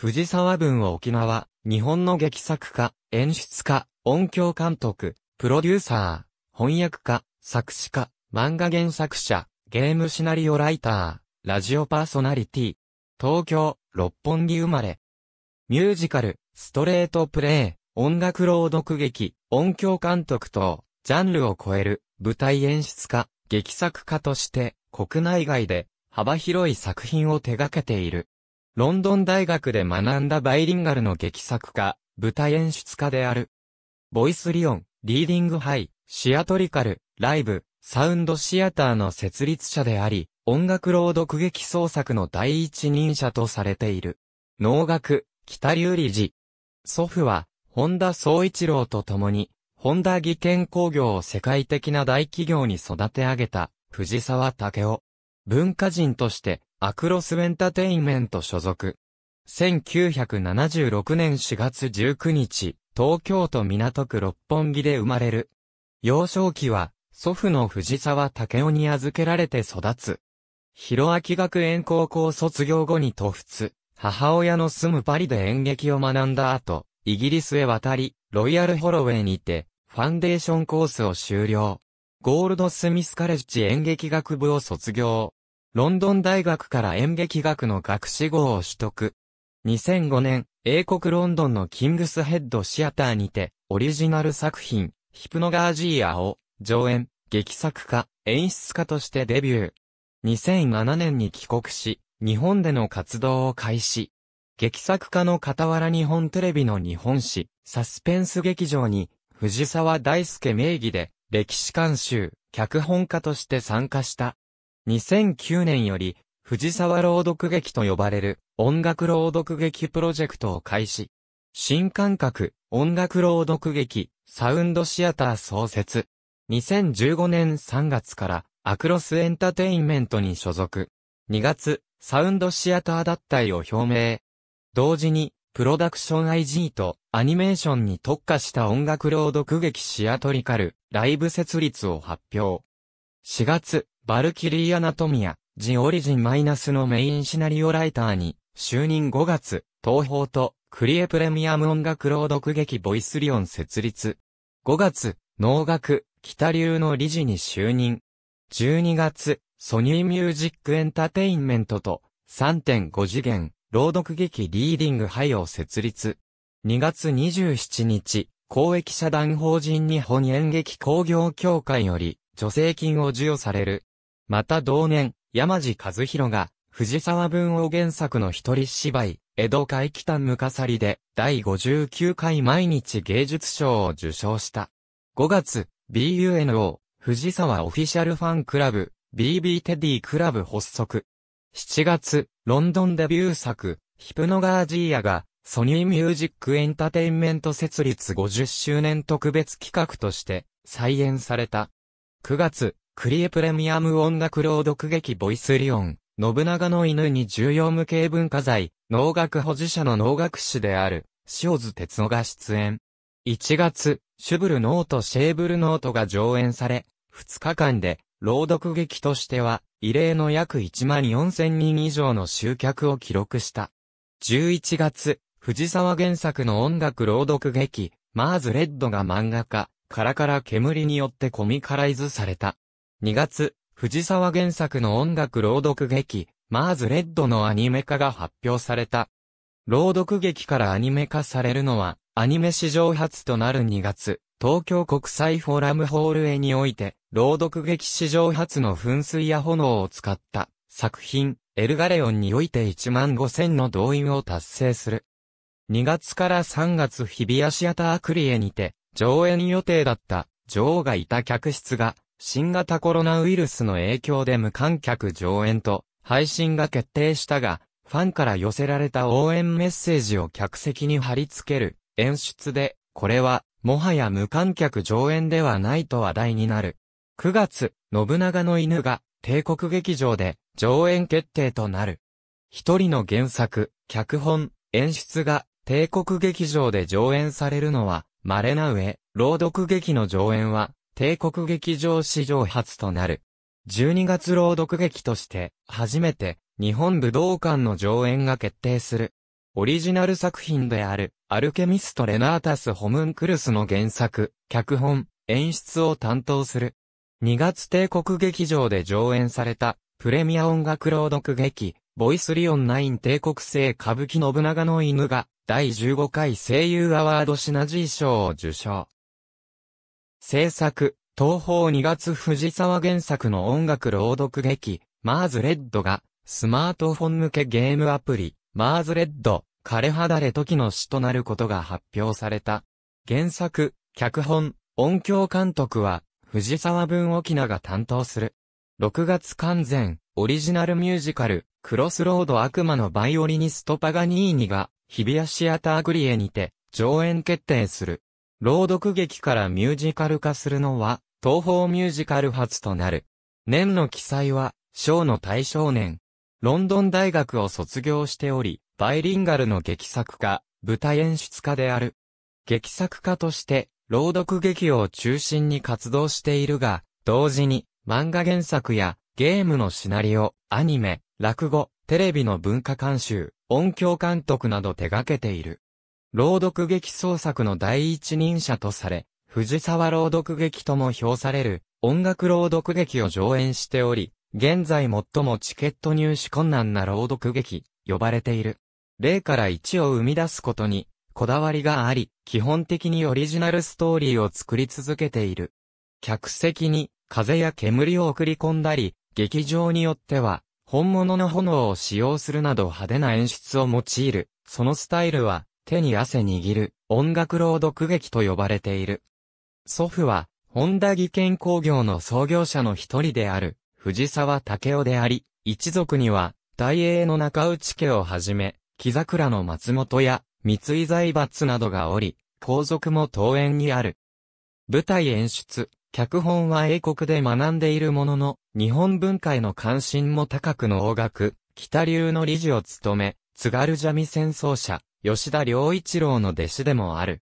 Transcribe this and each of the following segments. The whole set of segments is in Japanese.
藤沢文を沖縄、日本の劇作家、演出家、音響監督、プロデューサー、翻訳家、作詞家、漫画原作者、ゲームシナリオライター、ラジオパーソナリティ、東京、六本木生まれ。ミュージカル、ストレートプレイ、音楽朗読劇、音響監督等、ジャンルを超える、舞台演出家、劇作家として、国内外で、幅広い作品を手掛けている。ロンドン大学で学んだバイリンガルの劇作家、舞台演出家である。ボイスリオン、リーディングハイ、シアトリカル、ライブ、サウンドシアターの設立者であり、音楽朗読劇創作の第一人者とされている。能楽、北竜理事。祖父は、本田総一郎と共に、本田技研工業を世界的な大企業に育て上げた、藤沢武雄。文化人として、アクロスエンタテインメント所属。1976年4月19日、東京都港区六本木で生まれる。幼少期は、祖父の藤沢武雄に預けられて育つ。広明学園高校卒業後に都仏、母親の住むパリで演劇を学んだ後、イギリスへ渡り、ロイヤルホロウェイにて、ファンデーションコースを修了。ゴールドスミスカレッジ演劇学部を卒業。ロンドン大学から演劇学の学士号を取得。2005年、英国ロンドンのキングスヘッドシアターにて、オリジナル作品、ヒプノガージーアを、上演、劇作家、演出家としてデビュー。2007年に帰国し、日本での活動を開始。劇作家の傍ら日本テレビの日本史、サスペンス劇場に、藤沢大輔名義で、歴史監修、脚本家として参加した。2009年より、藤沢朗読劇と呼ばれる音楽朗読劇プロジェクトを開始。新感覚音楽朗読劇サウンドシアター創設。2015年3月からアクロスエンタテインメントに所属。2月、サウンドシアター脱退を表明。同時に、プロダクション IG とアニメーションに特化した音楽朗読劇シアトリカルライブ設立を発表。4月、バルキリー・アナトミア、ジ・オリジン・マイナスのメインシナリオライターに、就任5月、東宝と、クリエプレミアム音楽朗読劇ボイスリオン設立。5月、農学、北流の理事に就任。12月、ソニーミュージックエンターテインメントと、3.5次元、朗読劇リーディングハイを設立。2月27日、公益社団法人日本演劇工業協会より、助成金を授与される。また同年、山地和弘が、藤沢文王原作の一人芝居、江戸会北間むかさりで、第59回毎日芸術賞を受賞した。5月、BUNO、藤沢オフィシャルファンクラブ、BB テディクラブ発足。7月、ロンドンデビュー作、ヒプノガージーヤが、ソニーミュージックエンタテインメント設立50周年特別企画として、再演された。9月、クリエプレミアム音楽朗読劇ボイスリオン、信長の犬に重要無形文化財、能楽保持者の能楽師である、塩津哲夫が出演。1月、シュブルノートシェーブルノートが上演され、2日間で、朗読劇としては、異例の約1万4000人以上の集客を記録した。11月、藤沢原作の音楽朗読劇、マーズレッドが漫画化、カラカラ煙によってコミカライズされた。2月、藤沢原作の音楽朗読劇、マーズレッドのアニメ化が発表された。朗読劇からアニメ化されるのは、アニメ史上初となる2月、東京国際フォーラムホールへにおいて、朗読劇史上初の噴水や炎を使った作品、エルガレオンにおいて1万5000の動員を達成する。2月から3月日比谷シアタークリエにて、上演予定だった、女王がいた客室が、新型コロナウイルスの影響で無観客上演と配信が決定したが、ファンから寄せられた応援メッセージを客席に貼り付ける演出で、これはもはや無観客上演ではないと話題になる。9月、信長の犬が帝国劇場で上演決定となる。一人の原作、脚本、演出が帝国劇場で上演されるのは稀な上、朗読劇の上演は帝国劇場史上初となる。12月朗読劇として、初めて、日本武道館の上演が決定する。オリジナル作品である、アルケミスト・レナータス・ホムンクルスの原作、脚本、演出を担当する。2月帝国劇場で上演された、プレミア音楽朗読劇、ボイスリオン9帝国製歌舞伎信長の犬が、第15回声優アワードシナジー賞を受賞。制作、東方2月藤沢原作の音楽朗読劇、マーズレッドが、スマートフォン向けゲームアプリ、マーズレッド、枯れ肌れ時の詩となることが発表された。原作、脚本、音響監督は、藤沢文沖名が担当する。6月完全、オリジナルミュージカル、クロスロード悪魔のバイオリニストパガニーニが、日比谷シアターグリエにて、上演決定する。朗読劇からミュージカル化するのは、東方ミュージカル初となる。年の記載は、章の対象年。ロンドン大学を卒業しており、バイリンガルの劇作家、舞台演出家である。劇作家として、朗読劇を中心に活動しているが、同時に、漫画原作や、ゲームのシナリオ、アニメ、落語、テレビの文化監修、音響監督など手掛けている。朗読劇創作の第一人者とされ、藤沢朗読劇とも評される音楽朗読劇を上演しており、現在最もチケット入手困難な朗読劇、呼ばれている。0から1を生み出すことに、こだわりがあり、基本的にオリジナルストーリーを作り続けている。客席に風や煙を送り込んだり、劇場によっては、本物の炎を使用するなど派手な演出を用いる。そのスタイルは、手に汗握る、音楽朗読劇と呼ばれている。祖父は、本田技研工業の創業者の一人である、藤沢武雄であり、一族には、大英の中内家をはじめ、木桜の松本や、三井財閥などがおり、皇族も当園にある。舞台演出、脚本は英国で学んでいるものの、日本文化への関心も高くの大学、北流の理事を務め、津軽三味線奏者、吉田良一郎の弟子でもある。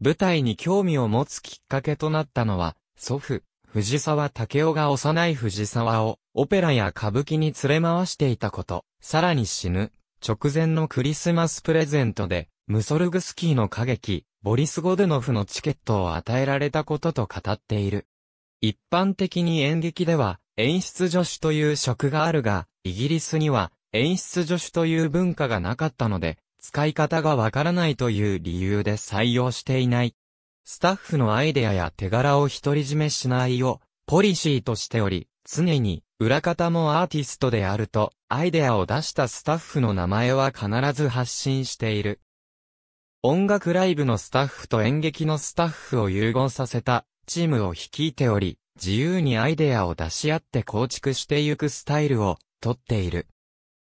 舞台に興味を持つきっかけとなったのは、祖父、藤沢武雄が幼い藤沢を、オペラや歌舞伎に連れ回していたこと、さらに死ぬ、直前のクリスマスプレゼントで、ムソルグスキーの歌劇、ボリス・ゴドゥノフのチケットを与えられたことと語っている。一般的に演劇では、演出助手という職があるが、イギリスには、演出助手という文化がなかったので、使い方がわからないという理由で採用していない。スタッフのアイデアや手柄を独り占めしないよう、ポリシーとしており、常に裏方もアーティストであると、アイデアを出したスタッフの名前は必ず発信している。音楽ライブのスタッフと演劇のスタッフを融合させたチームを率いており、自由にアイデアを出し合って構築してゆくスタイルをとっている。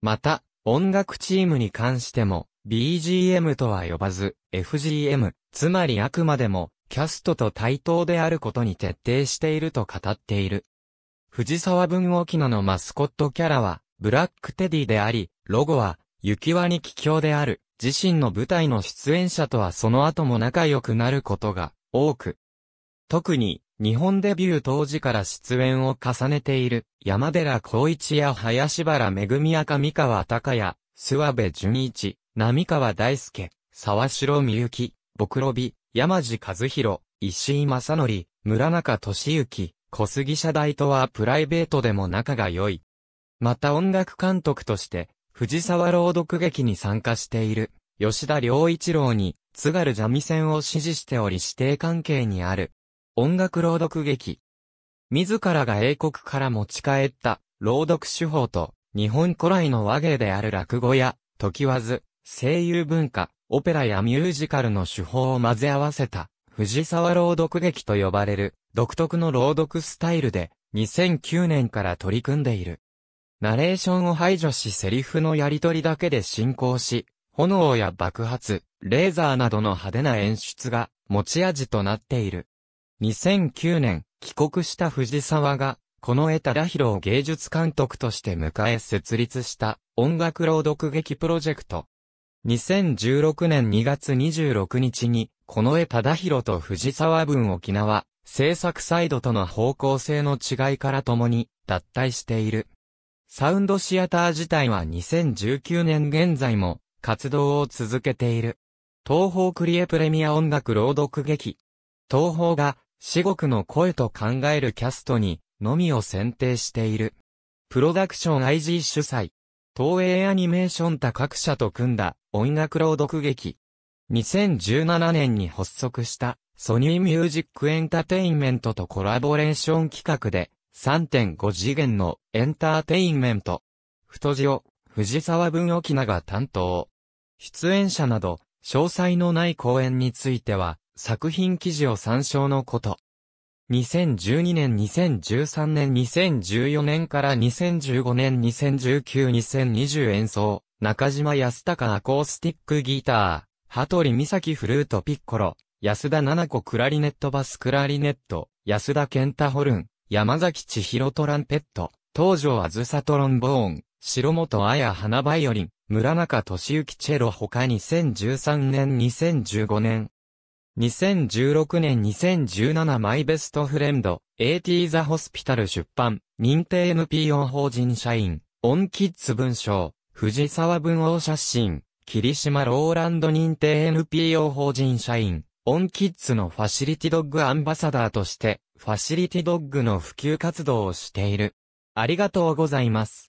また、音楽チームに関しても、BGM とは呼ばず、FGM、つまりあくまでも、キャストと対等であることに徹底していると語っている。藤沢文沖野のマスコットキャラは、ブラックテディであり、ロゴは、雪輪に気境である、自身の舞台の出演者とはその後も仲良くなることが、多く。特に、日本デビュー当時から出演を重ねている、山寺孝一や林原めぐみ赤三河隆也、諏訪部淳一、並川大輔、沢城みゆき、僕ロビ、山地和弘、石井正則、村中俊之、小杉社大とはプライベートでも仲が良い。また音楽監督として、藤沢朗読劇に参加している、吉田良一郎に、津軽三味線を支持しており指定関係にある、音楽朗読劇。自らが英国から持ち帰った朗読手法と日本古来の和芸である落語や、時わず、声優文化、オペラやミュージカルの手法を混ぜ合わせた、藤沢朗読劇と呼ばれる、独特の朗読スタイルで、2009年から取り組んでいる。ナレーションを排除しセリフのやり取りだけで進行し、炎や爆発、レーザーなどの派手な演出が持ち味となっている。2009年、帰国した藤沢が、この江田博を芸術監督として迎え設立した音楽朗読劇プロジェクト。2016年2月26日に、この江田博と藤沢文沖縄、制作サイドとの方向性の違いから共に脱退している。サウンドシアター自体は2019年現在も活動を続けている。東方クリエプレミア音楽朗読劇。東方が至極の声と考えるキャストに、のみを選定している。プロダクション IG 主催。東映アニメーション他各社と組んだ音楽朗読劇。2017年に発足したソニーミュージックエンタテインメントとコラボレーション企画で3.5次元のエンターテインメント。太字を藤沢文沖名が担当。出演者など詳細のない公演については作品記事を参照のこと。2012年、2013年、2014年から2015年、2019、2020演奏、中島康隆アコースティックギター、羽鳥美咲フルートピッコロ、安田七子クラリネットバスクラリネット、安田健太ホルン、山崎千尋トランペット、東条あずさトロンボーン、白本綾花バイオリン、村中俊幸チェロ他2013年、2015年、2016年2017マイベストフレンド、AT ザホスピタル出版、認定 NPO 法人社員、オンキッズ文章、藤沢文王写真、霧島ローランド認定 NPO 法人社員、オンキッズのファシリティドッグアンバサダーとして、ファシリティドッグの普及活動をしている。ありがとうございます。